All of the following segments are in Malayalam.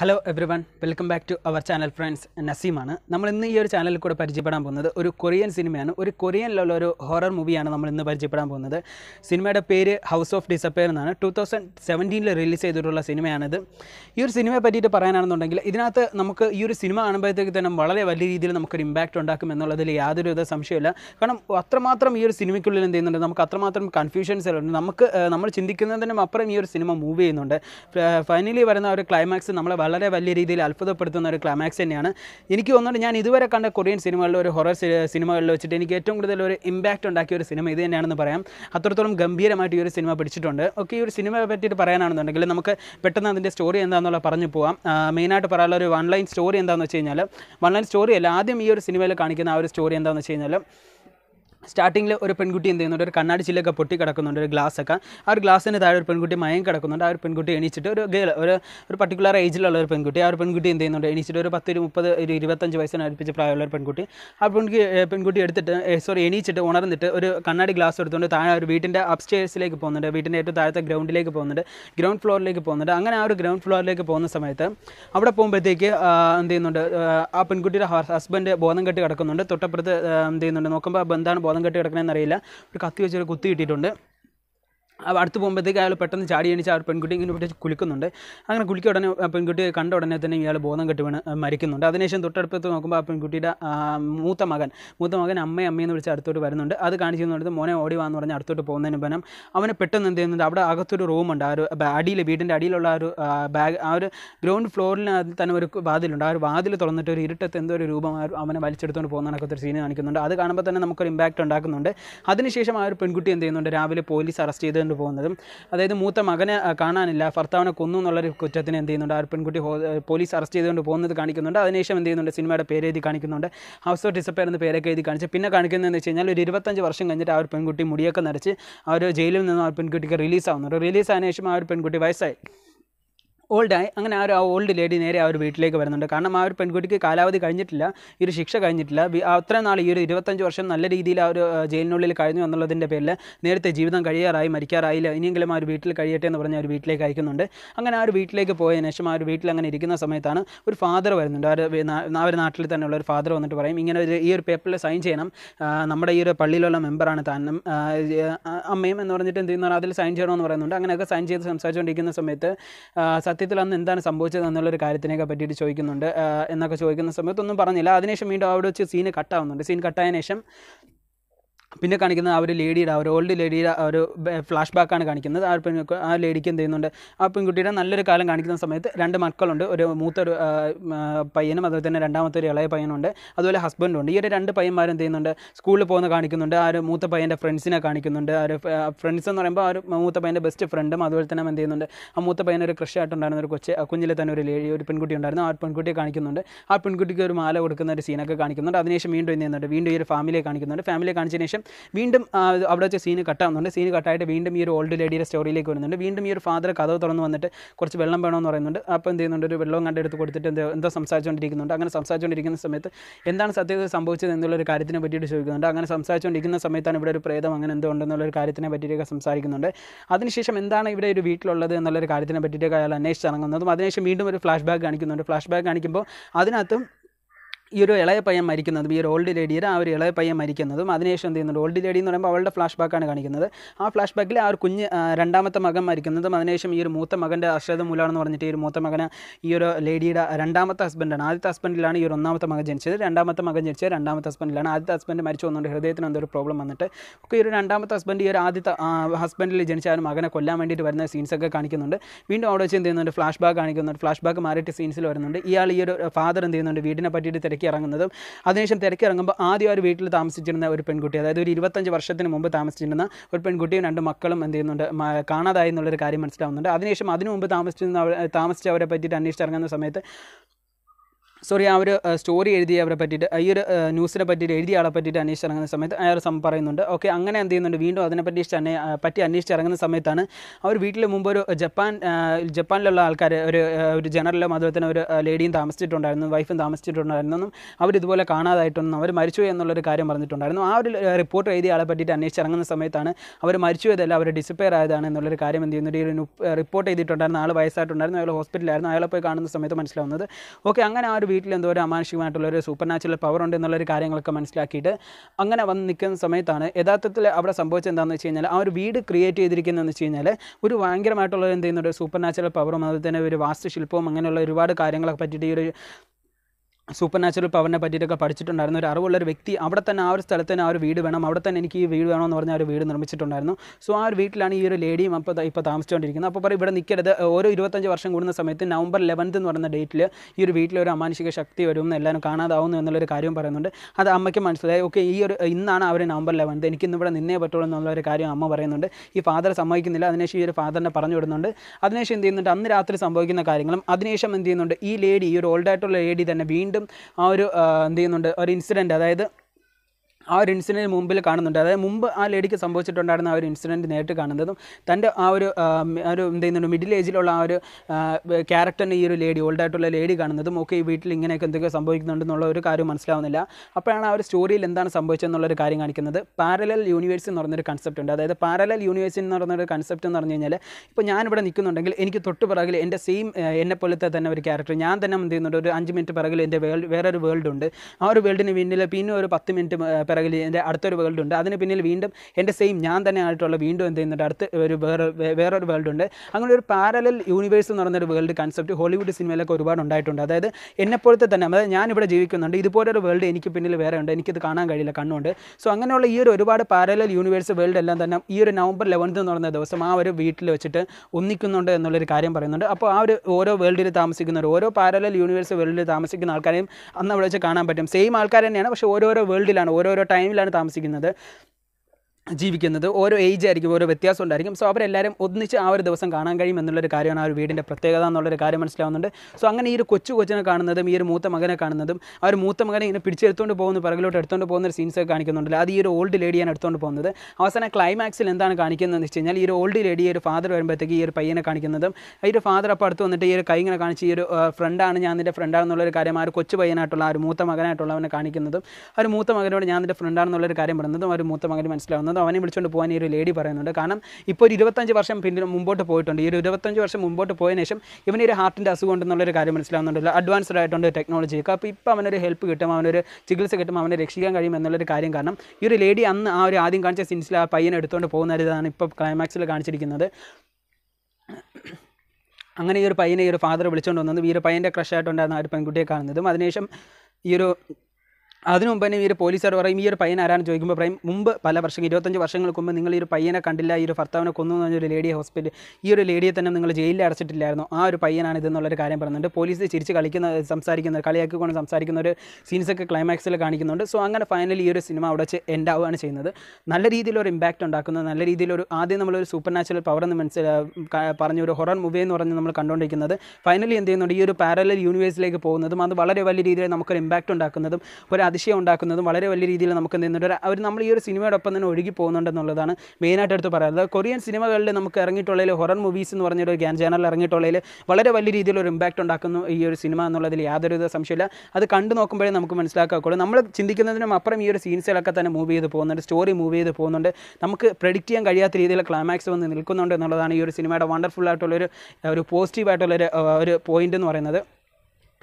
hello everyone welcome back to our channel friends നസീമാണ് നമ്മൾ ഇന്ന് ഈ ഒരു ചാനലിൽ കൂടെ പരിചയപ്പെടാൻ പോകുന്നത് ഒരു കൊറിയൻ സിനിമയാണ് ഒരു കൊറിയനിലുള്ള ഒരു ഹൊറർ മൂവിയാണ് നമ്മൾ ഇന്ന് പരിചയപ്പെടാൻ പോകുന്നത് സിനിമയുടെ പേര് ഹൗസ് ഓഫ് ഡിസപ്പയർ എന്നാണ് ടു തൗസൻഡ് സെവൻറ്റീനിൽ റിലീസ് ചെയ്തിട്ടുള്ള സിനിമയാണിത് ഈ ഒരു സിനിമയെ പറ്റിയിട്ട് പറയാനാണെന്നുണ്ടെങ്കിൽ ഇതിനകത്ത് നമുക്ക് ഈ ഒരു സിനിമ കാണുമ്പോഴത്തേക്ക് തന്നെ വളരെ വലിയ രീതിയിൽ നമുക്കൊരു ഇമ്പാക്റ്റ് ഉണ്ടാക്കും എന്നുള്ളതിൽ വിധ സംശയമില്ല കാരണം അത്രമാത്രം ഈ ഒരു സിനിമയ്ക്കുള്ളിൽ എന്ത് ചെയ്യുന്നുണ്ട് നമുക്ക് അത്രമാത്രം കൺഫ്യൂഷൻസ് ഉണ്ട് നമുക്ക് നമ്മൾ ചിന്തിക്കുന്നതിനും അപ്പുറം ഈ ഒരു സിനിമ മൂവ് ചെയ്യുന്നുണ്ട് ഫൈനലി വരുന്ന ഒരു ക്ലൈമാക്സ് നമ്മളെ വളരെ വലിയ രീതിയിൽ അത്ഭുതപ്പെടുത്തുന്ന ഒരു ക്ലൈമാക്സ് തന്നെയാണ് എനിക്ക് തോന്നുന്നുണ്ട് ഞാൻ ഇതുവരെ കണ്ട കൊറിയൻ സിനിമകളിൽ ഒരു ഹൊറർ സിനിമകളിൽ വെച്ചിട്ട് എനിക്ക് ഏറ്റവും കൂടുതൽ ഒരു ഇമ്പാക്റ്റ് ഉണ്ടാക്കിയ ഒരു സിനിമ ഇത് തന്നെയാണെന്ന് പറയാം അത്രത്തോളം ഗംഭീരമായിട്ട് ഈ ഒരു സിനിമ പിടിച്ചിട്ടുണ്ട് ഓക്കെ ഈ ഒരു സിനിമയെ പറ്റിയിട്ട് പറയാനാണെന്നുണ്ടെങ്കിൽ നമുക്ക് പെട്ടെന്ന് അതിൻ്റെ സ്റ്റോറി എന്താണെന്നുള്ള പറഞ്ഞു പോവാം മെയിനായിട്ട് പറയാനുള്ള ഒരു വൺ ലൈൻ സ്റ്റോറി എന്താണെന്ന് വെച്ച് കഴിഞ്ഞാൽ വൺ ലൈൻ സ്റ്റോറി അല്ല ആദ്യം ഈ ഒരു സിനിമയിൽ കാണിക്കുന്ന ആ ഒരു സ്റ്റോറി എന്താണെന്ന് വെച്ച് കഴിഞ്ഞാൽ സ്റ്റാർട്ടിങ്ങിൽ ഒരു പെൺകുട്ടി എന്ത് ചെയ്യുന്നുണ്ട് ഒരു കണ്ണാടി ചില്ലൊക്കെ പൊട്ടി കിടക്കുന്നുണ്ട് ഒരു ഗ്ലാസ് ഒക്കെ ആ ഒരു ഗ്ലാസ്സിന് താഴെ ഒരു പെൺകുട്ടി മയം കിടക്കുന്നുണ്ട് ആ ഒരു പെൺകുട്ടി എണീച്ചിട്ട് ഒരു ഗേൾ ഒരു ഒരു പർട്ടിക്കുലർ ഏജിലുള്ള ഒരു പെൺകുട്ടി ആ ഒരു പെൺകുട്ടി എന്ത് ചെയ്യുന്നുണ്ട് എണീച്ചിട്ട് ഒരു പത്തൊരു മുപ്പത് ഒരു ഇരുപത്തഞ്ച് വയസ്സിന് അടുപ്പിച്ച് പ്രായമുള്ള ഒരു പെൺകുട്ടി ആ പെൺകുട്ടി പെൺകുട്ടി എടുത്തിട്ട് സോറി എണീച്ചിട്ട് ഉണർന്നിട്ട് ഒരു കണ്ണാടി ഗ്ലാസ് എടുത്തുകൊണ്ട് താഴെ ഒരു വീട്ടിൻ്റെ അപ്സ്റ്റേഴ്സിലേക്ക് പോകുന്നുണ്ട് വീട്ടിൻ്റെ ഏറ്റവും താഴത്തെ ഗ്രൗണ്ടിലേക്ക് പോകുന്നുണ്ട് ഗ്രൗണ്ട് ഫ്ലോറിലേക്ക് പോകുന്നുണ്ട് അങ്ങനെ ആ ഒരു ഗ്രൗണ്ട് ഫ്ലോറിലേക്ക് പോകുന്ന സമയത്ത് അവിടെ പോകുമ്പോഴത്തേക്ക് എന്ത് ചെയ്യുന്നുണ്ട് ആ പെൺകുട്ടിയുടെ ഹസ്ബൻഡ് ബോധം കെട്ടി കിടക്കുന്നുണ്ട് തൊട്ടപ്പുറത്ത് എന്ത് ചെയ്യുന്നുണ്ട് നോക്കുമ്പോൾ ആ ബന്ധമാണ് ബോധം കെട്ടി കിടക്കണമെന്നറിയില്ല ഒരു കത്തി വെച്ചൊരു കുത്തി കിട്ടിയിട്ടുണ്ട് അടുത്ത് പോകുമ്പോഴത്തേക്ക് അയാൾ പെട്ടെന്ന് ചാടി എണീച്ച് ആ പെൺകുട്ടി ഇങ്ങനെ പിടിച്ച് കുളിക്കുന്നുണ്ട് അങ്ങനെ കുളിക്കുക ഉടനെ പെൺകുട്ടി കണ്ട ഉടനെ തന്നെ ഇയാൾ ബോധം കെട്ടി വീണ് മരിക്കുന്നുണ്ട് അതിനുശേഷം തൊട്ടടുപ്പത്ത് നോക്കുമ്പോൾ ആ പെൺകുട്ടിയുടെ മൂത്ത മകൻ മൂത്ത മകൻ അമ്മ അമ്മയെന്ന് വിളിച്ച് അടുത്തോട്ട് വരുന്നുണ്ട് അത് കാണിച്ചു തന്നിടത്ത് മോനെ ഓടി വാന്ന് പറഞ്ഞ് അടുത്തോട്ട് പോകുന്നതിന് പനം അവനെ പെട്ടെന്ന് എന്ത് ചെയ്യുന്നുണ്ട് അവിടെ അകത്തൊരു റൂമുണ്ട് ആ ഒരു അടിയിൽ വീടിൻ്റെ അടിയിലുള്ള ആ ഒരു ബാഗ് ആ ഒരു ഗ്രൗണ്ട് ഫ്ലോറിന് തന്നെ ഒരു വാതിലുണ്ട് ആ ഒരു വാതിൽ തുറന്നിട്ട് ഒരു ഇരുട്ടത്ത് എന്തോ ഒരു രൂപം അവനെ വലിച്ചെടുത്തുകൊണ്ട് പോകുന്ന കണക്കത്തെ ഒരു സീൻ കാണിക്കുന്നുണ്ട് അത് കാണുമ്പോൾ തന്നെ നമുക്കൊരു ഇമ്പാക്റ്റ് ഉണ്ടാക്കുന്നുണ്ട് അതിനുശേഷം ആ ഒരു പെൺകുട്ടി എന്ത് ചെയ്യുന്നുണ്ട് രാവിലെ പോലീസ് അറസ്റ്റ് ചെയ്ത് കൊണ്ടുപോകുന്നതും അതായത് മൂത്ത മകനെ കാണാനില്ല ഭർത്താവിനെ കൊന്നു എന്നുള്ളൊരു കുറ്റത്തിന് എന്ത് ചെയ്യുന്നുണ്ട് ആ പെൺകുട്ടി പോലീസ് അറസ്റ്റ് ചെയ്തുകൊണ്ട് പോകുന്നത് കാണിക്കുന്നുണ്ട് അതിനുശേഷം എന്ത് ചെയ്യുന്നുണ്ട് സിനിമയുടെ പേര് എഴുതി കാണിക്കുന്നുണ്ട് ഹൗസ് ഓഫ് ഡിസപ്പയർ എന്ന് പേരൊക്കെ എഴുതി കാണിച്ച് പിന്നെ കാണിക്കുന്നതെന്ന് വെച്ച് കഴിഞ്ഞാൽ ഒരു ഇരുപത്തഞ്ച് വർഷം കഴിഞ്ഞിട്ട് ആ ഒരു പെൺകുട്ടി മുടിയൊക്കെ നരച്ച് ആ ഒരു ജയിലിൽ നിന്ന് ആ പെൺകുട്ടിക്ക് റിലീസ് ആവുന്നുണ്ട് റിലീസ് ആയതിനു ശേഷം ആ ഒരു പെൺകുട്ടി വയസ്സായി ഓൾഡായി അങ്ങനെ ആ ഒരു ആ ഓൾഡ് ലേഡി നേരെ ആ ഒരു വീട്ടിലേക്ക് വരുന്നുണ്ട് കാരണം ആ ഒരു പെൺകുട്ടിക്ക് കാലാവധി കഴിഞ്ഞിട്ടില്ല ഈ ഒരു ശിക്ഷ കഴിഞ്ഞിട്ടില്ല അത്രയും നാൾ ഈ ഒരു ഇരുപത്തഞ്ച് വർഷം നല്ല രീതിയിൽ ആ ഒരു ജയിലിനുള്ളിൽ കഴിഞ്ഞു എന്നുള്ളതിൻ്റെ പേരിൽ നേരത്തെ ജീവിതം കഴിയാറായി മരിക്കാറായില്ല ഇനിയെങ്കിലും ആ ഒരു വീട്ടിൽ കഴിയട്ടെ എന്ന് പറഞ്ഞ് ആ ഒരു വീട്ടിലേക്ക് അയക്കുന്നുണ്ട് അങ്ങനെ ആ ഒരു വീട്ടിലേക്ക് പോയതിന് ശേഷം ആ ഒരു വീട്ടിൽ അങ്ങനെ ഇരിക്കുന്ന സമയത്താണ് ഒരു ഫാദർ വരുന്നുണ്ട് ആ ഒരു ആ ഒരു നാട്ടിൽ തന്നെയുള്ള ഒരു ഫാദർ വന്നിട്ട് പറയും ഇങ്ങനെ ഒരു ഈ ഒരു പേപ്പറിൽ സൈൻ ചെയ്യണം നമ്മുടെ ഈ ഒരു പള്ളിയിലുള്ള മെമ്പറാണ് താനും അമ്മയും എന്ന് പറഞ്ഞിട്ട് എന്ത് ചെയ്യുന്നവർ അതിൽ സൈൻ ചെയ്യണമെന്ന് പറയുന്നുണ്ട് അങ്ങനെയൊക്കെ സൈൻ ചെയ്ത് സംസാരിച്ചുകൊണ്ടിരിക്കുന്ന സമയത്ത് സത്യത്തിൽ അന്ന് എന്താണ് സംഭവിച്ചത് എന്നുള്ളൊരു കാര്യത്തിനൊക്കെ പറ്റിയിട്ട് ചോദിക്കുന്നുണ്ട് എന്നൊക്കെ ചോദിക്കുന്ന സമയത്തൊന്നും പറഞ്ഞില്ല അതിനുശേഷം വീണ്ടും അവിടെ വെച്ച് സീന് കട്ടാവുന്നുണ്ട് സീൻ കട്ടായതിനു ശേഷം പിന്നെ കാണിക്കുന്നത് ആ ഒരു ലേഡിയുടെ ആ ഒരു ഓൾഡ് ലേഡിയുടെ ആ ഒരു ഫ്ലാഷ് ബാക്കാണ് കാണിക്കുന്നത് ആ പെൺ ആ ലേഡിക്ക് എന്ത് ചെയ്യുന്നുണ്ട് ആ പെൺകുട്ടിയുടെ നല്ലൊരു കാലം കാണിക്കുന്ന സമയത്ത് രണ്ട് മക്കളുണ്ട് ഒരു മൂത്തൊരു പയ്യനും അതുപോലെ തന്നെ രണ്ടാമത്തെ ഒരു ഇളയ പയ്യനുണ്ട് അതുപോലെ ഉണ്ട് ഈ ഒരു രണ്ട് പയ്യന്മാരും എന്ത് ചെയ്യുന്നുണ്ട് സ്കൂളിൽ പോകുന്ന കാണിക്കുന്നുണ്ട് ആ ഒരു മൂത്ത പയ്യൻ്റെ ഫ്രണ്ട്സിനെ കാണിക്കുന്നുണ്ട് ആ ഒരു ഫ്രണ്ട്സ് എന്ന് പറയുമ്പോൾ ആ ഒരു മൂത്ത പയ്യൻ്റെ ബെസ്റ്റ് ഫ്രണ്ടും അതുപോലെ തന്നെ എന്ത് ചെയ്യുന്നുണ്ട് ആ മൂത്ത പയ്യൻ ഒരു ഉണ്ടായിരുന്ന ഒരു കൊച്ച് കുഞ്ഞിലെ തന്നെ ഒരു ലേഡി ഒരു പെൺകുട്ടി ഉണ്ടായിരുന്നു ആ പെൺകുട്ടിയെ കാണിക്കുന്നുണ്ട് ആ പെൺകുട്ടിക്ക് ഒരു മാല കൊടുക്കുന്ന ഒരു സീനൊക്കെ കാണിക്കുന്നുണ്ട് അതിനുശേഷം വീണ്ടും എന്ത് ചെയ്യുന്നുണ്ട് വീണ്ടും ഈ ഒരു ഫാമിലിയെ കാണിക്കുന്നുണ്ട് ഫാമിലിയെ കാണിച്ചതിന് ശേഷം ശേഷം വീണ്ടും അവിടെ വെച്ച് സീന് കട്ടാവുന്നുണ്ട് സീന് കട്ടായിട്ട് വീണ്ടും ഈ ഒരു ഓൾഡ് ലേഡിയുടെ സ്റ്റോറിയിലേക്ക് വരുന്നുണ്ട് വീണ്ടും ഈ ഒരു ഫാദർ കഥ തുറന്ന് വന്നിട്ട് കുറച്ച് വെള്ളം വേണമെന്ന് പറയുന്നുണ്ട് അപ്പോൾ എന്ത് ചെയ്യുന്നുണ്ട് ഒരു വെള്ളം കണ്ടെടുത്ത് കൊടുത്തിട്ട് എന്തോ എന്തോ സംസാരിച്ചുകൊണ്ടിരിക്കുന്നുണ്ട് അങ്ങനെ സംസാരിച്ചുകൊണ്ടിരിക്കുന്ന സമയത്ത് എന്താണ് സത്യത്തിൽ സംഭവിച്ചത് എന്നുള്ളൊരു കാര്യത്തിനെ പറ്റിയിട്ട് ചോദിക്കുന്നുണ്ട് അങ്ങനെ സംസാരിച്ചുകൊണ്ടിരിക്കുന്ന സമയത്താണ് ഇവിടെ ഒരു പ്രേതം അങ്ങനെ എന്തോ ഉണ്ടെന്നുള്ളൊരു കാര്യത്തിനെ പറ്റിയിട്ടൊക്കെ സംസാരിക്കുന്നുണ്ട് അതിനുശേഷം എന്താണ് ഇവിടെ ഒരു വീട്ടിലുള്ളത് എന്നുള്ളൊരു കാര്യത്തിനെ പറ്റിയിട്ടൊക്കെ അയാൾ ഇറങ്ങുന്നതും അതിനുശേഷം വീണ്ടും ഒരു ഫ്ലാഷ് ബാക്ക് കാണിക്കുന്നുണ്ട് ഫ്ലാഷ് ബാക്ക് കാണിക്കുമ്പോൾ അതിനകത്തും ഈ ഒരു ഇളയ പയ്യൻ മരിക്കുന്നതും ഈ ഒരു ഓൾഡ് ലേഡിയുടെ ആ ഒരു ഇളയ പയ്യൻ മരിക്കുന്നതും അതിനുശേഷം എന്ത് ചെയ്യുന്നുണ്ട് ഓൾഡ് ലേഡി എന്ന് പറയുമ്പോൾ അവളുടെ ഫ്ലാഷ് ബാക്കാണ് കാണിക്കുന്നത് ആ ഫ്ലാഷ് ബാക്കിൽ ആ ഒരു കുഞ്ഞ് രണ്ടാമത്തെ മകൻ മരിക്കുന്നതും അതിനുശേഷം ഈ ഒരു മൂത്ത മകൻ്റെ അശ്രദ്ധ മൂലമാണെന്ന് പറഞ്ഞിട്ട് ഈ ഒരു മൂത്ത മകന് ഈ ഒരു ലേഡിയുടെ രണ്ടാമത്തെ ഹസ്ബൻഡാണ് ആദ്യത്തെ ഹസ്ബൻഡിലാണ് ഈ ഒരു ഒന്നാമത്തെ മകൻ ജനിച്ചത് രണ്ടാമത്തെ മകൻ ജനിച്ചത് രണ്ടാമത്തെ ഹസ്ബൻഡിലാണ് ആദ്യത്തെ ഹസ്ബൻഡ് മരിച്ചു വന്നുകൊണ്ട് ഹൃദയത്തിന് എന്തൊരു പ്രോബ്ലം വന്നിട്ട് ഒക്കെ ഈ ഒരു രണ്ടാമത്തെ ഹസ്ബൻഡ് ഈ ഒരു ആദ്യത്തെ ഹസ്ബൻഡിൽ ജനിച്ച ആ ഒരു മകനെ കൊല്ലാൻ വേണ്ടിയിട്ട് വരുന്ന സീൻസൊക്കെ കാണിക്കുന്നുണ്ട് വീണ്ടും അവിടെ വെച്ച് എന്ത് ചെയ്യുന്നുണ്ട് ഫ്ലാഷ് ബാക്ക് കാണിക്കുന്നുണ്ട് ഫ്ലാഷ് ബാക്ക് മാറിയിട്ട് സീൻസിൽ വരുന്നുണ്ട് ഇയാൾ ഈ ഒരു ഫാദർ എന്ത് ചെയ്യുന്നുണ്ട് വീടിനെ പറ്റിയിട്ട് ഇറങ്ങുന്നതും അതിനുശേഷം തിരക്കിറങ്ങുമ്പോൾ ആദ്യം ഒരു വീട്ടിൽ താമസിച്ചിരുന്ന ഒരു പെൺകുട്ടി അതായത് ഒരു ഇരുപത്തഞ്ച് വർഷത്തിന് മുമ്പ് താമസിച്ചിരുന്ന ഒരു പെൺകുട്ടിയും രണ്ട് മക്കളും എന്ത് ചെയ്യുന്നുണ്ട് കാണാതായി എന്നുള്ളൊരു കാര്യം മനസ്സിലാവുന്നുണ്ട് അതിനുശേഷം അതിനു മുമ്പ് താമസിച്ചിരുന്ന താമസിച്ചവരെ പറ്റിയിട്ട് അന്വേഷിച്ചിറങ്ങുന്ന സമയത്ത് സോറി ആ ഒരു സ്റ്റോറി അവരെ പറ്റിയിട്ട് ഈ ഒരു ന്യൂസിനെ പറ്റിയിട്ട് എഴുതിയ ആളെ പറ്റിയിട്ട് അന്വേഷിച്ചിറങ്ങുന്ന സമയത്ത് അയാൾ സം പറയുന്നുണ്ട് ഓക്കെ അങ്ങനെ എന്ത് ചെയ്യുന്നുണ്ട് വീണ്ടും അതിനെപ്പറ്റി അന്വേ പറ്റി അന്വേഷിച്ചിറങ്ങുന്ന സമയത്താണ് അവർ വീട്ടിൽ മുമ്പ് ഒരു ജപ്പാൻ ജപ്പാനിലുള്ള ആൾക്കാർ ഒരു ഒരു ജനറലും അതുപോലെ തന്നെ ഒരു ലേഡിയും താമസിച്ചിട്ടുണ്ടായിരുന്നു വൈഫും താമസിച്ചിട്ടുണ്ടായിരുന്നെന്നും അവരിതുപോലെ കാണാതായിട്ടൊന്നും അവർ മരിച്ചു എന്നുള്ളൊരു കാര്യം പറഞ്ഞിട്ടുണ്ടായിരുന്നു ആ ഒരു റിപ്പോർട്ട് എഴുതിയ ആളെ പറ്റിയിട്ട് അന്വേഷിച്ചിറങ്ങുന്ന സമയത്താണ് അവർ മരിച്ചു ഇതല്ല അവർ ഡിസപ്പയർ ആയതാണ് എന്നുള്ളൊരു കാര്യം എന്ത് ചെയ്യുന്നുണ്ട് ഈ റിപ്പോർട്ട് ചെയ്തിട്ടുണ്ടായിരുന്നു ആൾ വയസ്സായിട്ടുണ്ടായിരുന്നു അയാൾ ഹോസ്പിറ്റലായിരുന്നു അയാളെ പോയി കാണുന്ന സമയത്ത് മനസ്സിലാവുന്നത് ഓക്കെ അങ്ങനെ ആ ഒരു വീട്ടിൽ എന്തോ ഒരു അമാനുഷികമായിട്ടുള്ള ഒരു സൂപ്പർ നാച്ചുറൽ പവർ ഉണ്ട് എന്നുള്ളൊരു കാര്യങ്ങളൊക്കെ മനസ്സിലാക്കിയിട്ട് അങ്ങനെ വന്ന് നിൽക്കുന്ന സമയത്താണ് യഥാർത്ഥത്തിൽ അവിടെ സംഭവിച്ചത് എന്താണെന്ന് വെച്ച് കഴിഞ്ഞാൽ ആ ഒരു വീട് ക്രിയേറ്റ് ചെയ്തിരിക്കുന്നതെന്ന് വെച്ച് കഴിഞ്ഞാൽ ഒരു ഭയങ്കരമായിട്ടുള്ള എന്ത് ചെയ്യുന്നുണ്ട് സൂപ്പർ നാച്ചുറൽ പവറും അതുപോലെ തന്നെ ഒരു വാസ്തുശില്പവും അങ്ങനെയുള്ള ഒരുപാട് കാര്യങ്ങളൊക്കെ പറ്റിയിട്ട് ഈ ഒരു സൂപ്പർ നാച്ചുറൽ പവറിനെ പറ്റിയിട്ടൊക്കെ പഠിച്ചിട്ടുണ്ടായിരുന്നു ഒരു അറിവുള്ള ഒരു വ്യക്തി അവിടെ തന്നെ ആ ഒരു സ്ഥലത്ത് തന്നെ ആ ഒരു വീട് വേണം അവിടെ തന്നെ എനിക്ക് ഈ വീട് വേണമെന്ന് പറഞ്ഞ ഒരു വീട് നിർമ്മിച്ചിട്ടുണ്ടായിരുന്നു സോ ആ ഒരു വീട്ടിലാണ് ഈ ഒരു ലേഡിയും അപ്പോൾ ഇപ്പോൾ താമസിച്ചുകൊണ്ടിരിക്കുന്നത് അപ്പോൾ പറയും ഇവിടെ നിൽക്കരുത് ഓരോ ഇരുപത്തഞ്ച് വർഷം കൂടുന്ന സമയത്ത് നവംബർ ലെവൻത്ത് എന്ന് പറയുന്ന ഡേറ്റിൽ ഈ ഒരു വീട്ടിൽ ഒരു അമാനുഷിക ശക്തി വരും എല്ലാവരും കാണാതാവുന്നു എന്നുള്ളൊരു കാര്യം പറയുന്നുണ്ട് അത് അമ്മയ്ക്ക് മനസ്സിലായി ഓക്കെ ഈ ഒരു ഇന്നാണ് അവർ നവംബർ ലെവൻത്ത് എനിക്ക് ഇവിടെ നിന്നേ പറ്റുള്ളൂ എന്നുള്ളൊരു കാര്യം അമ്മ പറയുന്നുണ്ട് ഈ ഫാദർ സമ്മതിക്കുന്നില്ല അതിനുശേഷം ഈ ഒരു ഫാദറിനെ പറഞ്ഞു വിടുന്നുണ്ട് അതിനുശേഷം എന്ത് ചെയ്യുന്നുണ്ട് അന്ന് രാത്രി സംഭവിക്കുന്ന കാര്യങ്ങളും അതിനുശേഷം എന്ത് ചെയ്യുന്നുണ്ട് ഈ ലേഡി ഈ ഒരു ഓൾഡായിട്ടുള്ള ലേഡി തന്നെ വീണ്ടും വീണ്ടും ആ ഒരു എന്ത് ചെയ്യുന്നുണ്ട് ഒരു ഇൻസിഡൻറ്റ് അതായത് ആ ഒരു ഇൻസിഡൻറ്റ് മുമ്പിൽ കാണുന്നുണ്ട് അതായത് മുമ്പ് ആ ലേഡിക്ക് സംഭവിച്ചിട്ടുണ്ടായിരുന്ന ആ ഒരു ഇൻസിഡൻറ്റ് നേരിട്ട് കാണുന്നതും തൻ്റെ ആ ഒരു ഒരു എന്ത് ചെയ്യുന്നുണ്ട് മിഡിൽ ഏജിലുള്ള ആ ഒരു ക്യാരക്ടറിനെ ഈ ഒരു ലേഡി ഓൾഡായിട്ടുള്ള ലേഡി കാണുന്നതും ഒക്കെ ഈ വീട്ടിൽ ഇങ്ങനെയൊക്കെ എന്തൊക്കെയോ സംഭവിക്കുന്നുണ്ടെന്നുള്ള ഒരു കാര്യം മനസ്സിലാവുന്നില്ല അപ്പോഴാണ് ആ ഒരു സ്റ്റോറിയിൽ എന്താണ് സംഭവിച്ചതെന്നുള്ളൊരു കാര്യം കാണിക്കുന്നത് പാരലൽ യൂണിവേഴ്സ് എന്ന് പറഞ്ഞൊരു കൺസെപ്റ്റ് ഉണ്ട് അതായത് പാരലൽ യൂണിവേഴ്സ് എന്ന് പറഞ്ഞൊരു കൺസെപ്റ്റ് എന്ന് പറഞ്ഞു കഴിഞ്ഞാൽ ഇപ്പോൾ ഞാനിവിടെ നിൽക്കുന്നുണ്ടെങ്കിൽ എനിക്ക് തൊട്ട് പിറകിൽ എൻ്റെ സെയിം എന്നെ പോലത്തെ തന്നെ ഒരു ക്യാരക്ടർ ഞാൻ തന്നെ എന്ത് ചെയ്യുന്നുണ്ട് ഒരു അഞ്ച് മിനിറ്റ് പിറകിൽ എൻ്റെ വേൾഡ് വേറൊരു വേൾഡ് ഉണ്ട് ആ ഒരു വേൾഡിന് പിന്നിൽ പിന്നെ ഒരു പത്ത് മിനിറ്റ് പിറകിൽ എൻ്റെ അടുത്തൊരു വേൾഡ് ഉണ്ട് അതിന് പിന്നിൽ വീണ്ടും എൻ്റെ സെയിം ഞാൻ തന്നെ ആയിട്ടുള്ള വീണ്ടും എന്ത് ചെയ്യുന്നുണ്ട് അടുത്ത് ഒരു വേറെ വേറൊരു വേൾഡ് ഉണ്ട് അങ്ങനെ ഒരു പാരലൽ യൂണിവേഴ്സ് എന്ന് പറയുന്ന ഒരു വേൾഡ് കൺസെപ്റ്റ് ഹോളിവുഡ് സിനിമയിലൊക്കെ ഒരുപാട് ഉണ്ടായിട്ടുണ്ട് അതായത് എന്നെപ്പോഴത്തെ തന്നെ അതായത് ഞാനിവിടെ ജീവിക്കുന്നുണ്ട് ഇതുപോലൊരു വേൾഡ് എനിക്ക് പിന്നിൽ വേറെ ഉണ്ട് എനിക്കിത് കാണാൻ കഴിയില്ല കണ്ണുണ്ട് സോ അങ്ങനെയുള്ള ഈ ഒരു ഒരുപാട് പാരലൽ യൂണിവേഴ്സ് വേൾഡ് എല്ലാം തന്നെ ഈ ഒരു നവംബർ ലെവൻത്ത് എന്ന് പറയുന്ന ദിവസം ആ ഒരു വീട്ടിൽ വെച്ചിട്ട് ഒന്നിക്കുന്നുണ്ട് എന്നുള്ളൊരു കാര്യം പറയുന്നുണ്ട് അപ്പോൾ ആ ഒരു ഓരോ വേൾഡിൽ താമസിക്കുന്നവർ ഓരോ പാരലൽ യൂണിവേഴ്സ് വേൾഡിൽ താമസിക്കുന്ന ആൾക്കാരെയും അന്ന് അവിടെ വെച്ച് കാണാൻ പറ്റും സെയിം ആൾക്കാർ തന്നെയാണ് പക്ഷേ ഓരോരോ വേൾഡിലാണ് ഓരോരോ ടൈമിലാണ് താമസിക്കുന്നത് ജീവിക്കുന്നത് ഓരോ ഏജ് ആയിരിക്കും ഓരോ വ്യത്യാസം ഉണ്ടായിരിക്കും സോ അവരെല്ലാവരും ഒന്നിച്ച് ആ ഒരു ദിവസം കാണാൻ കഴിയും എന്നുള്ളൊരു കാര്യമാണ് ആ ഒരു വീടിൻ്റെ പ്രത്യേകത എന്നുള്ളൊരു കാര്യം മനസ്സിലാവുന്നുണ്ട് സോ അങ്ങനെ ഈ ഒരു കൊച്ചു കൊച്ചിനെ കാണുന്നതും ഈ ഒരു മൂത്ത മകനെ കാണുന്നതും ആ ഒരു മൂത്ത മകനെ ഇങ്ങനെ പിടിച്ചെടുത്തുകൊണ്ട് പോകുന്ന പിറകിലോട്ട് എടുത്തുകൊണ്ട് പോകുന്ന ഒരു സീൻസൊക്കെ കാണിക്കുന്നുണ്ടല്ലോ അത് ഈ ഒരു ഓൾഡ് ലേഡിയാണ് എടുത്തുകൊണ്ട് പോകുന്നത് അവസാനം ക്ലൈമാക്സിൽ എന്താണ് എന്ന് വെച്ച് കഴിഞ്ഞാൽ ഈ ഒരു ഓൾഡ് ലേഡി ഈ ഒരു ഫാദർ വരുമ്പോഴത്തേക്ക് ഈ ഒരു പയ്യനെ കാണിക്കുന്നതും ഈ ഒരു ഫാദർ അപ്പം അടുത്ത് വന്നിട്ട് ഈ ഒരു കൈ ഇങ്ങനെ കാണിച്ച് ഈ ഒരു ഫ്രണ്ടാണ് ഞാൻ എൻ്റെ ഫ്രണ്ടാണെന്നുള്ളൊരു കാര്യം ആ ഒരു കൊച്ചു പയ്യനായിട്ടുള്ള ആ ഒരു മൂത്ത മകനായിട്ടുള്ളവനെ കാണിക്കുന്നതും ആ ഒരു മൂത്ത മകനോട് ഞാൻ എൻ്റെ ഫ്രണ്ടാണെന്നുള്ളൊരു കാര്യം പറയുന്നതും ആ ഒരു മൂത്ത മകന് മനസ്സിലാവുന്നതും വിനോദം അവനെ വിളിച്ചുകൊണ്ട് പോകാൻ ഈ ഒരു ലേഡി പറയുന്നുണ്ട് കാരണം ഇപ്പോൾ ഒരു ഇരുപത്തഞ്ച് വർഷം പിന്നിൽ മുമ്പോട്ട് പോയിട്ടുണ്ട് ഈ ഒരു ഇരുപത്തഞ്ച് വർഷം മുമ്പോട്ട് പോയതിനു ശേഷം ഇവന് ഒരു ഹാർട്ടിൻ്റെ അസുഖം ഉണ്ടെന്നുള്ളൊരു കാര്യം മനസ്സിലാവുന്നുണ്ടല്ലോ അഡ്വാൻസ്ഡ് ആയിട്ടുണ്ട് ടെക്നോളജിയൊക്കെ അപ്പോൾ ഇപ്പോൾ അവനൊരു ഹെൽപ്പ് കിട്ടും അവനൊരു ചികിത്സ കിട്ടും അവനെ രക്ഷിക്കാൻ കഴിയും എന്നുള്ളൊരു കാര്യം കാരണം ഈ ഒരു ലേഡി അന്ന് ആ ഒരു ആദ്യം കാണിച്ച സീൻസിൽ ആ പയ്യനെ എടുത്തുകൊണ്ട് പോകുന്ന ഇതാണ് ഇപ്പോൾ ക്ലൈമാക്സിൽ കാണിച്ചിരിക്കുന്നത് അങ്ങനെ ഈ ഒരു പയ്യനെ ഈ ഒരു ഫാദർ വിളിച്ചുകൊണ്ട് വന്നതും ഈ ഒരു പയ്യൻ്റെ ക്രഷായിട്ടുണ്ടായിരുന്ന ആ ഒരു പെൺകുട്ടിയെ കാണുന്നതും അതിനുശേഷം ഈ ഒരു അതിനു മുമ്പ് തന്നെ ഈ ഒരു പോലീസുകാർ പറയും ഈ ഒരു പയ്യൻ ആരാണെന്ന് ചോദിക്കുമ്പോൾ പറയും മുമ്പ് പല വർഷം ഇരുപത്തഞ്ച് വർഷങ്ങൾക്ക് മുമ്പ് നിങ്ങൾ ഈ ഒരു പയ്യനെ കണ്ടില്ല ഈ ഒരു ഭർത്താവിനെ കൊന്നു എന്ന് പറഞ്ഞൊരു ലേഡിയെ ഹോസ്പിറ്റൽ ഈ ഒരു ലേഡിയെ തന്നെ നിങ്ങൾ ജയിലിൽ അടച്ചിട്ടില്ലായിരുന്നു ആ ഒരു പയ്യനാണ് ഇതെന്നുള്ളൊരു കാര്യം പറയുന്നുണ്ട് പോലീസ് ചിരിച്ച് കളിക്കുന്ന സംസാരിക്കുന്ന കളിയാക്കിക്കൊണ്ട് സംസാരിക്കുന്ന ഒരു സീൻസൊക്കെ ക്ലൈമാക്സിൽ കാണിക്കുന്നുണ്ട് സോ അങ്ങനെ ഫൈനലി ഈ ഒരു സിനിമ അവിടെ വെച്ച് എൻഡ് ആവുകയാണ് ചെയ്യുന്നത് നല്ല രീതിയിലൊരു ഇമ്പാക്റ്റ് ഉണ്ടാക്കുന്നത് നല്ല രീതിയിലൊരു ആദ്യം നമ്മളൊരു സൂപ്പർ നാച്ചുറൽ പവർ എന്ന് മനസ്സിലാ പറഞ്ഞ ഒരു ഹൊറർ മൂവി എന്ന് പറഞ്ഞ് നമ്മൾ കണ്ടുകൊണ്ടിരിക്കുന്നത് ഫൈനലി എന്ത് ചെയ്യുന്നുണ്ട് ഈ ഒരു പാരലൽ യൂണിവേഴ്സിലേക്ക് പോകുന്നതും അത് വളരെ വലിയ രീതിയിൽ നമുക്കൊരു ഇമ്പാക്റ്റ് ഉണ്ടാക്കുന്നതും ഒരു അതിശയം ഉണ്ടാക്കുന്നതും വളരെ വലിയ രീതിയിൽ നമുക്ക് നിന്നിട്ട് അവർ നമ്മൾ ഈ ഒരു സിനിമയോടൊപ്പം തന്നെ ഒഴുകി പോകുന്നുണ്ടെന്നുള്ളതാണ് മെയിനായിട്ട് എടുത്ത് പറയുന്നത് കൊറിയൻ സിനിമകളിൽ നമുക്ക് ഇറങ്ങിയിട്ടുള്ളതിൽ ഹൊറർ മൂവീസ് എന്ന് പറഞ്ഞൊരു ചാനൽ ഇറങ്ങിയിട്ടുള്ളതിൽ വളരെ വലിയ രീതിയിലൊരു ഇമ്പാക്റ്റ് ഉണ്ടാക്കുന്നു ഈ ഒരു സിനിമ എന്നുള്ളതിൽ യാതൊരു സംശയമില്ല അത് കണ്ടു നോക്കുമ്പോഴേ നമുക്ക് മനസ്സിലാക്കാക്കുള്ളൂ നമ്മൾ ചിന്തിക്കുന്നതിനും അപ്പുറം ഈ ഒരു സീൻസിലൊക്കെ തന്നെ മൂവ് ചെയ്ത് പോകുന്നുണ്ട് സ്റ്റോറി മൂവ് ചെയ്ത് പോകുന്നുണ്ട് നമുക്ക് പ്രെഡിക്റ്റ് ചെയ്യാൻ കഴിയാത്ത രീതിയിൽ ക്ലൈമാക്സ് വന്ന് നിൽക്കുന്നുണ്ട് എന്നുള്ളതാണ് ഈ ഒരു സിനിമയുടെ വണ്ടർഫുൾ ആയിട്ടുള്ളൊരു ഒരു പോസിറ്റീവ് ആയിട്ടുള്ളൊരു ഒരു പോയിൻ്റ് എന്ന് പറയുന്നത്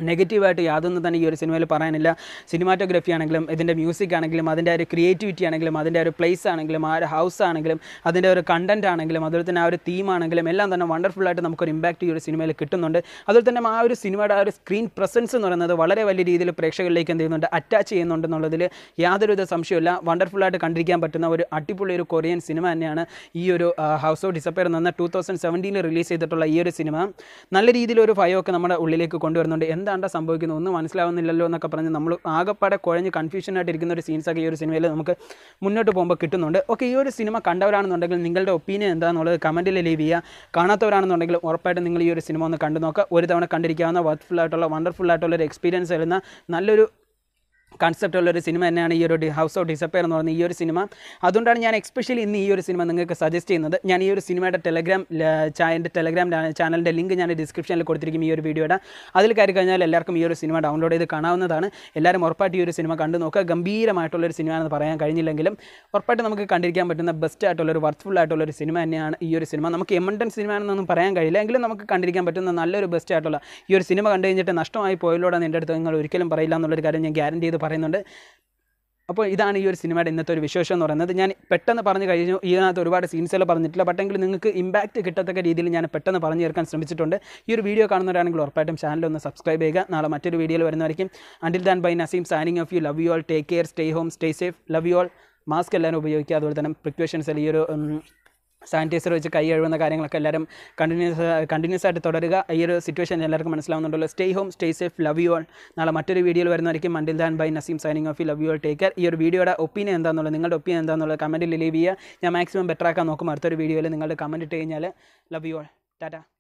നെഗറ്റീവായിട്ട് യാതൊന്നും തന്നെ ഈ ഒരു സിനിമയിൽ പറയാനില്ല സിനിമാറ്റോഗ്രഫി ആണെങ്കിലും ഇതിൻ്റെ മ്യൂസിക് ആണെങ്കിലും അതിൻ്റെ ഒരു ക്രിയേറ്റിവിറ്റി ആണെങ്കിലും അതിൻ്റെ ഒരു പ്ലേസ് ആണെങ്കിലും ആ ഒരു ഹൗസ് ആണെങ്കിലും അതിൻ്റെ ഒരു കണ്ടൻറ്റ് ആണെങ്കിലും അതുപോലെ തന്നെ ആ ഒരു തീം ആണെങ്കിലും എല്ലാം തന്നെ വണ്ടർഫുൾ ആയിട്ട് നമുക്കൊരു ഇമ്പാക്റ്റ് ഈ ഒരു സിനിമയിൽ കിട്ടുന്നുണ്ട് അതുപോലെ തന്നെ ആ ഒരു സിനിമയുടെ ആ ഒരു സ്ക്രീൻ പ്രസൻസ് എന്ന് പറയുന്നത് വളരെ വലിയ രീതിയിൽ പ്രേക്ഷകരിലേക്ക് എന്ത് ചെയ്യുന്നുണ്ട് അറ്റാച്ച് ചെയ്യുന്നുണ്ട് എന്നുള്ളതിൽ യാതൊരുവിധ സംശയമില്ല ആയിട്ട് കണ്ടിരിക്കാൻ പറ്റുന്ന ഒരു അടിപൊളി ഒരു കൊറിയൻ സിനിമ തന്നെയാണ് ഈ ഒരു ഹൗസ് ഓഫ് ഡിസപ്പയർ എന്ന് ടൂ തൗസൻഡ് സെവൻറ്റീനിൽ റിലീസ് ചെയ്തിട്ടുള്ള ഈ ഒരു സിനിമ നല്ല രീതിയിൽ ഒരു ഭയമൊക്കെ നമ്മുടെ ഉള്ളിലേക്ക് കൊണ്ടുവരുന്നുണ്ട് എന്താണ്ടാ സംഭവിക്കുന്നത് ഒന്നും മനസ്സിലാവുന്നില്ലല്ലോ എന്നൊക്കെ പറഞ്ഞ് നമ്മൾ ആകെപ്പാടെ കുഴഞ്ഞ് കൺഫ്യൂഷനായിട്ട് ഇരിക്കുന്ന ഒരു സീൻസൊക്കെ ഈ ഒരു സിനിമയിൽ നമുക്ക് മുന്നോട്ട് പോകുമ്പോൾ കിട്ടുന്നുണ്ട് ഓക്കെ ഈ ഒരു സിനിമ കണ്ടവരാണെന്നുണ്ടെങ്കിൽ നിങ്ങളുടെ ഒപ്പീനിയൻ എന്താണെന്നുള്ളത് കമൻറ്റിൽ ലീവ് ചെയ്യുക കാണാത്തവരാണെന്നുണ്ടെങ്കിൽ ഉറപ്പായിട്ടും നിങ്ങൾ ഈ ഒരു സിനിമ ഒന്ന് കണ്ടു നോക്കുക ഒരു തവണ കണ്ടിരിക്കാവുന്ന വർത്ത്ഫുൾ ആയിട്ടുള്ള വണ്ടർഫുൾ ആയിട്ടുള്ള ഒരു എക്സ്പീരിയൻസ് തരുന്ന നല്ലൊരു കൺസെപ്റ്റുള്ള ഒരു സിനിമ തന്നെയാണ് ഈ ഒരു ഹൗസ് ഓഫ് ഡിസപ്പയർ എന്ന് പറയുന്ന ഈ ഒരു സിനിമ അതുകൊണ്ടാണ് ഞാൻ എക്സ്പെഷ്യലി ഇന്ന് ഈ ഒരു സിനിമ നിങ്ങൾക്ക് സജസ്റ്റ് ചെയ്യുന്നത് ഞാൻ ഈ ഒരു സിനിമയുടെ ടെലഗ്രാം എൻ്റെ ടെലഗ്രാം ചാനലിൻ്റെ ലിങ്ക് ഞാൻ ഡിസ്ക്രിപ്ഷനിൽ കൊടുത്തിരിക്കും ഈ ഒരു വീഡിയോയുടെ അതിൽ കയറി കഴിഞ്ഞാൽ എല്ലാവർക്കും ഈ ഒരു സിനിമ ഡൗൺലോഡ് ചെയ്ത് കാണാവുന്നതാണ് എല്ലാവരും ഉറപ്പായിട്ട് ഈ ഒരു സിനിമ കണ്ടു നോക്കുക ഗംഭീരമായിട്ടുള്ളൊരു സിനിമയാണെന്ന് പറയാൻ കഴിഞ്ഞില്ലെങ്കിലും ഉറപ്പായിട്ട് നമുക്ക് കണ്ടിരിക്കാൻ പറ്റുന്ന ബെസ്റ്റ് ആയിട്ടുള്ളൊരു വർത്ത്ഫുൾ ആയിട്ടുള്ളൊരു സിനിമ തന്നെയാണ് ഈ ഒരു സിനിമ നമുക്ക് എമണ്ടൻ സിനിമയാണെന്നൊന്നും പറയാൻ കഴിയില്ല എങ്കിലും നമുക്ക് കണ്ടിരിക്കാൻ പറ്റുന്ന നല്ലൊരു ബെസ്റ്റ് ആയിട്ടുള്ള ഈ ഒരു സിനിമ കണ്ടു കഴിഞ്ഞിട്ട് നഷ്ടമായി പോയല്ലോടാണ് എൻ്റെ അടുത്ത് നിങ്ങൾ ഒരിക്കലും പറയില്ല എന്നുള്ളൊരു കാര്യം ഞാൻ ഗ്യാരണ്ടി ചെയ്ത് പറയുന്നുണ്ട് അപ്പോൾ ഇതാണ് ഈ ഒരു സിനിമയുടെ ഇന്നത്തെ ഒരു വിശേഷം എന്ന് പറയുന്നത് ഞാൻ പെട്ടെന്ന് പറഞ്ഞു കഴിഞ്ഞു ഇതിനകത്ത് ഒരുപാട് സീൻസെല്ലാം പറഞ്ഞിട്ടില്ല എങ്കിലും നിങ്ങൾക്ക് ഇമ്പാക്റ്റ് കിട്ടത്തക്ക രീതിയിൽ ഞാൻ പെട്ടെന്ന് പറഞ്ഞു തീർക്കാൻ ശ്രമിച്ചിട്ടുണ്ട് ഈ ഒരു വീഡിയോ കാണുന്നവരാണെങ്കിൽ ഉറപ്പായിട്ടും ചാനൽ ഒന്ന് സബ്സ്ക്രൈബ് ചെയ്യുക നാളെ മറ്റൊരു വീഡിയോയിൽ വരുന്നതായിരിക്കും until then bye Naseem signing off you love you all take care stay home stay safe love you all mask എല്ലാവരും ഉപയോഗിക്കുക അതുപോലെ തന്നെ പ്രിക്കോഷൻസ് ഈ ഒരു സാനിറ്റൈസർ വെച്ച് കൈ കഴുകുന്ന കാര്യങ്ങളൊക്കെ എല്ലാവരും കണ്ടിന്യൂസ് കണ്ടിന്യൂസ് ആയിട്ട് തുടരുക ഈ ഒരു സിറ്റുവേഷൻ എല്ലാവർക്കും മനസ്സിലാവുന്നുണ്ടല്ലോ stay home stay safe love you all നാളെ മറ്റൊരു വീഡിയോയിൽ വരുന്നതായിരിക്കും until then bye Naseem signing off love you all take care ഈ ഒരു വീഡിയോയുടെ ഒപ്പീനിയൻ എന്താണെന്നുള്ളത് നിങ്ങളുടെ ഒപ്പീനിയൻ എന്താണെന്നുള്ളത് കമൻറ്റിൽ ലീവ് ചെയ്യുക ഞാൻ മാക്സിമം ബെറ്ററാക്കാൻ നോക്കും അടുത്തൊരു വീഡിയോയിൽ നിങ്ങളുടെ കമൻറ്റ് ഇട്ട് കഴിഞ്ഞാൽ ലവ് യു ആൾ ടാറ്റ